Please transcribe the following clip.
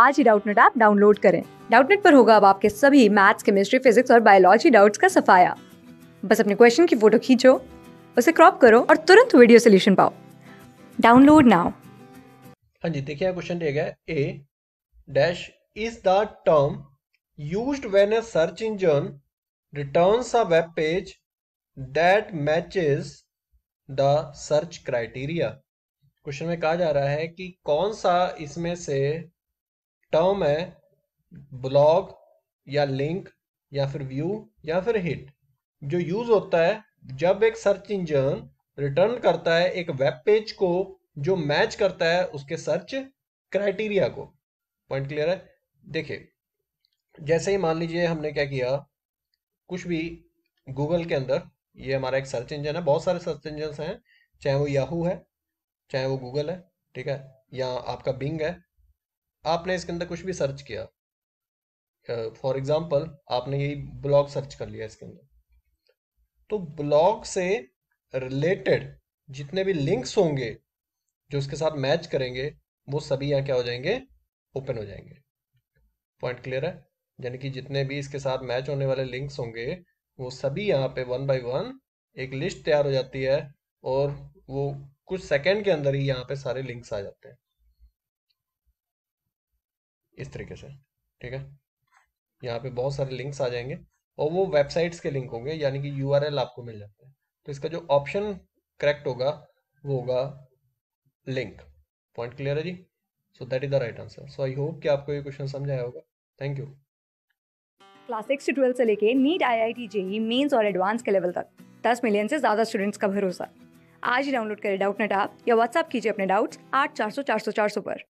आज ही Doubtnut app download करें डाउटनेट पर होगा अब आपके सभी मैथ्स केमिस्ट्री फिजिक्स और बायोलॉजी डाउट्स का सफाया बस अपने क्वेश्चन की फोटो खींचो उसे क्रॉप करो और तुरंत वीडियो सोल्यूशन पाओ डाउनलोड नाउ हाँ जी देखिए क्वेश्चन दिया गया a dash is the term used when a search engine returns a web page that matches the search criteria question में कहा जा रहा है कि कौन सा इसमें से टर्म है ब्लॉग या लिंक या फिर व्यू या फिर हिट जो यूज होता है जब एक सर्च इंजन रिटर्न करता है एक वेब पेज को जो मैच करता है उसके सर्च क्राइटेरिया को पॉइंट क्लियर है देखिए जैसे ही मान लीजिए हमने क्या किया कुछ भी गूगल के अंदर ये हमारा एक सर्च इंजन है बहुत सारे सर्च इंजन हैं चाहे वो याहू है चाहे वो गूगल है ठीक है या आपका बिंग है आपने इसके अंदर कुछ भी सर्च किया फॉर uh, एग्जाम्पल आपने यही ब्लॉग सर्च कर लिया इसके अंदर तो ब्लॉग से रिलेटेड जितने भी लिंक्स होंगे जो उसके साथ मैच करेंगे वो सभी यहाँ क्या हो जाएंगे ओपन हो जाएंगे पॉइंट क्लियर है यानी कि जितने भी इसके साथ मैच होने वाले लिंक्स होंगे वो सभी यहाँ पे वन बाय वन एक लिस्ट तैयार हो जाती है और वो कुछ सेकंड के अंदर ही यहाँ पे सारे लिंक्स आ जाते हैं इस तरीके से ठीक है यहाँ पे बहुत सारे लिंक्स आ जाएंगे और वो वेबसाइट्स के लिंक होंगे यानी कि यू आपको मिल जाते हैं तो इसका जो ऑप्शन करेक्ट होगा वो होगा लिंक पॉइंट क्लियर है जी so that is the right answer so I hope कि आपको ये क्वेश्चन समझ आया होगा थैंक यू क्लास सिक्स से ट्वेल्थ से लेके NEET IIT JEE Mains और एडवांस के लेवल तक दस मिलियन से ज़्यादा स्टूडेंट्स का भरोसा आज ही डाउनलोड करें डाउट नेट आप या व्हाट्सअप कीजिए अपने डाउट्स आठ चार सौ चार सौ चार सौ पर